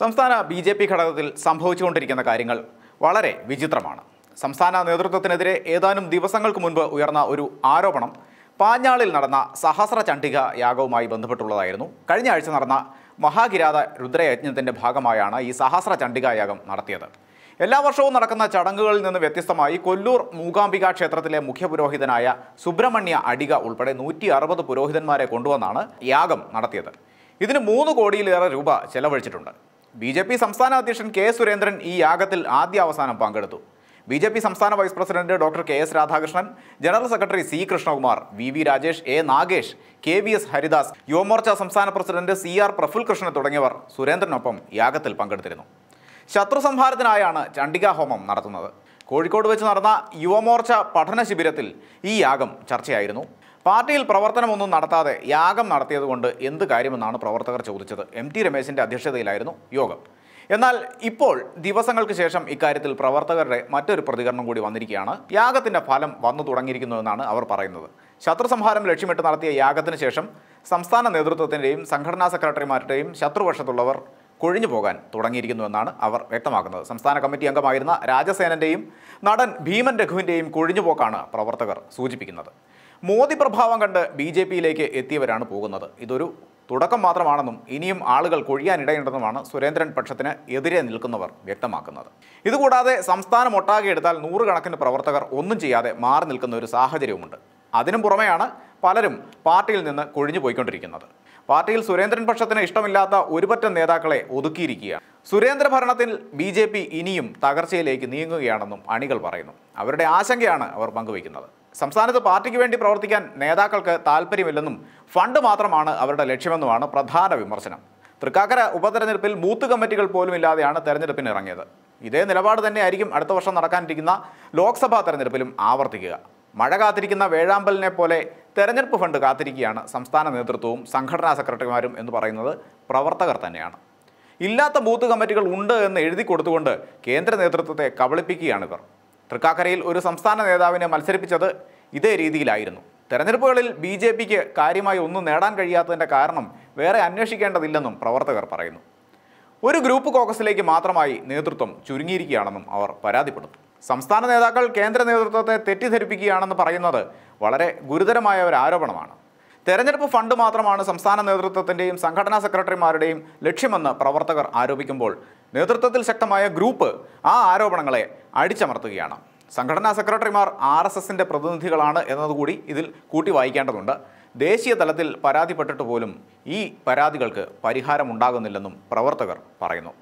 സംസ്ഥാന B J P ഘടകത്തിൽ സംഭവിച്ചുകൊണ്ടിരിക്കുന്ന കാര്യങ്ങൾ വളരെ വിചിത്രമാണ് സംസ്ഥാന നേതൃത്വത്തിനെതിരെ ഏതാനും ദിവസങ്ങൾക്ക് മുൻപ് ഉയർന്ന ഒരു ആരോപണം പാഞ്ഞാളിൽ നടന്ന സഹസ്ര ചണ്ഡിക യാഗവുമായി ബന്ധപ്പെട്ടുള്ളതായിരുന്നു കഴിഞ്ഞ ആഴ്ച നടന്ന മഹാകിരാത രുദ്രയജ്ഞത്തിൻ്റെ ഭാഗമായാണ് ഈ സഹസ്ര ചണ്ഡിക യാഗം നടത്തിയത് എല്ലാ വർഷവും നടക്കുന്ന ചടങ്ങുകളിൽ നിന്ന് വ്യത്യസ്തമായി കൊല്ലൂർ മൂകാംബിക ക്ഷേത്രത്തിലെ മുഖ്യപുരോഹിതനായ സുബ്രഹ്മണ്യ അടിക ഉൾപ്പെടെ നൂറ്റി അറുപത് പുരോഹിതന്മാരെ കൊണ്ടുവന്നാണ് യാഗം നടത്തിയത് ഇതിന് മൂന്ന് കോടിയിലേറെ രൂപ ചെലവഴിച്ചിട്ടുണ്ട് ബി ജെ പി സംസ്ഥാന അധ്യക്ഷൻ കെ സുരേന്ദ്രൻ ഈ യാഗത്തിൽ ആദ്യ അവസാനം പങ്കെടുത്തു ബി ജെ പി സംസ്ഥാന vice president doctor K S Radhakrishnan general secretary C Krishnakumar V V Rajesh A Nagesh K V S Haridas Yuva Morcha സംസ്ഥാന president C R Praful Krishnan തുടങ്ങിയവർ സുരേന്ദ്രനൊപ്പം യാഗത്തിൽ പങ്കെടുത്തിരുന്നു ശത്രു സംഹാരത്തിനായാണ് ചണ്ഡികാ ഹോമം നടത്തുന്നത് കോഴിക്കോട് വെച്ച് നടന്ന യുവമോർച്ച പഠന ശിബിരത്തിൽ ഈ യാഗം ചർച്ചയായിരുന്നു പാർട്ടിയിൽ പ്രവർത്തനമൊന്നും നടത്താതെ യാഗം നടത്തിയതുകൊണ്ട് എന്ത് കാര്യമെന്നാണ് പ്രവർത്തകർ ചോദിച്ചത് എം ടി രമേശിൻ്റെ അധ്യക്ഷതയിലായിരുന്നു യോഗം എന്നാൽ ഇപ്പോൾ ദിവസങ്ങൾക്ക് ശേഷം ഇക്കാര്യത്തിൽ പ്രവർത്തകരുടെ മറ്റൊരു പ്രതികരണം കൂടി വന്നിരിക്കുകയാണ് യാഗത്തിൻ്റെ ഫലം വന്നു തുടങ്ങിയിരിക്കുന്നുവെന്നാണ് അവർ പറയുന്നത് ശത്രുസംഹാരം ലക്ഷ്യമിട്ട് നടത്തിയ യാഗത്തിന് ശേഷം സംസ്ഥാന നേതൃത്വത്തിൻ്റെയും സംഘടനാ സെക്രട്ടറിമാരുടെയും ശത്രുപക്ഷത്തുള്ളവർ കൊഴിഞ്ഞു പോകാൻ തുടങ്ങിയിരിക്കുന്നുവെന്നാണ് അവർ വ്യക്തമാക്കുന്നത് സംസ്ഥാന കമ്മിറ്റി അംഗമായിരുന്ന രാജസേനൻ്റെയും നടൻ ഭീമൻ രഘുവിൻ്റെയും കൊഴിഞ്ഞുപോക്കാണ് പ്രവർത്തകർ സൂചിപ്പിക്കുന്നത് മോദി പ്രഭാവം കണ്ട് ബി ജെ പിയിലേക്ക് എത്തിയവരാണ് പോകുന്നത് ഇതൊരു തുടക്കം മാത്രമാണെന്നും ഇനിയും ആളുകൾ കൊഴിയാനിടയുണ്ടെന്നുമാണ് സുരേന്ദ്രൻ പക്ഷത്തിന് എതിരെ നിൽക്കുന്നവർ വ്യക്തമാക്കുന്നത് ഇതുകൂടാതെ സംസ്ഥാനം ഒട്ടാകെ എടുത്താൽ നൂറുകണക്കിന് പ്രവർത്തകർ ഒന്നും ചെയ്യാതെ മാറി നിൽക്കുന്ന ഒരു സാഹചര്യവുമുണ്ട് അതിനു പുറമെയാണ് പലരും പാർട്ടിയിൽ നിന്ന് കൊഴിഞ്ഞു പോയിക്കൊണ്ടിരിക്കുന്നത് പാർട്ടിയിൽ സുരേന്ദ്രൻ പക്ഷത്തിന് ഇഷ്ടമില്ലാത്ത ഒരുപറ്റം നേതാക്കളെ ഒതുക്കിയിരിക്കുകയാണ് സുരേന്ദ്ര ഭരണത്തിൽ ബി ജെ പി ഇനിയും തകർച്ചയിലേക്ക് നീങ്ങുകയാണെന്നും അണികൾ പറയുന്നു അവരുടെ ആശങ്കയാണ് അവർ പങ്കുവയ്ക്കുന്നത് സംസ്ഥാനത്ത് പാർട്ടിക്ക് വേണ്ടി പ്രവർത്തിക്കാൻ നേതാക്കൾക്ക് താല്പര്യമില്ലെന്നും ഫണ്ട് മാത്രമാണ് അവരുടെ ലക്ഷ്യമെന്നുമാണ് പ്രധാന വിമർശനം തൃക്കാക്കര ഉപതെരഞ്ഞെടുപ്പിൽ ബൂത്ത് കമ്മിറ്റികൾ പോലും ഇല്ലാതെയാണ് തെരഞ്ഞെടുപ്പിന് ഇറങ്ങിയത് ഇതേ നിലപാട് തന്നെയായിരിക്കും അടുത്ത വർഷം നടക്കാനിരിക്കുന്ന ലോക്സഭാ തെരഞ്ഞെടുപ്പിലും ആവർത്തിക്കുക മഴ കാത്തിരിക്കുന്ന വേഴാമ്പലിനെ പോലെ തെരഞ്ഞെടുപ്പ് ഫണ്ട് കാത്തിരിക്കുകയാണ് സംസ്ഥാന നേതൃത്വവും സംഘടനാ സെക്രട്ടറിമാരും എന്ന് പറയുന്നത് പ്രവർത്തകർ തന്നെയാണ് ഇല്ലാത്ത ബൂത്ത് കമ്മിറ്റികൾ ഉണ്ട് എന്ന് എഴുതി കൊടുത്തുകൊണ്ട് കേന്ദ്ര നേതൃത്വത്തെ കബളിപ്പിക്കുകയാണ് ഇവർ തൃക്കാക്കരയിൽ ഒരു സംസ്ഥാന നേതാവിനെ മത്സരിപ്പിച്ചത് ഇതേ രീതിയിലായിരുന്നു തെരഞ്ഞെടുപ്പുകളിൽ ബി ജെ പിക്ക് കാര്യമായി ഒന്നും നേടാൻ കഴിയാത്തതിൻ്റെ കാരണം വേറെ അന്വേഷിക്കേണ്ടതില്ലെന്നും പ്രവർത്തകർ പറയുന്നു ഒരു ഗ്രൂപ്പ് കോക്കസിലേക്ക് മാത്രമായി നേതൃത്വം ചുരുങ്ങിയിരിക്കുകയാണെന്നും അവർ പരാതിപ്പെടുത്തു സംസ്ഥാന നേതാക്കൾ കേന്ദ്ര നേതൃത്വത്തെ തെറ്റിദ്ധരിപ്പിക്കുകയാണെന്ന് പറയുന്നത് വളരെ ഗുരുതരമായ ഒരു ആരോപണമാണ് തെരഞ്ഞെടുപ്പ് ഫണ്ട് മാത്രമാണ് സംസ്ഥാന നേതൃത്വത്തിൻ്റെയും സംഘടനാ സെക്രട്ടറിമാരുടെയും ലക്ഷ്യമെന്ന് പ്രവർത്തകർ ആരോപിക്കുമ്പോൾ നേതൃത്വത്തിൽ ശക്തമായ ഗ്രൂപ്പ് ആ ആരോപണങ്ങളെ അടിച്ചമർത്തുകയാണ് സംഘടനാ സെക്രട്ടറിമാർ ആർ എസ് എസിൻ്റെ പ്രതിനിധികളാണ് എന്നതുകൂടി ഇതിൽ കൂട്ടി വായിക്കേണ്ടതുണ്ട് ദേശീയ തലത്തിൽ പരാതിപ്പെട്ടിട്ട് പോലും ഈ പരാതികൾക്ക് പരിഹാരമുണ്ടാകുന്നില്ലെന്നും പ്രവർത്തകർ പറയുന്നു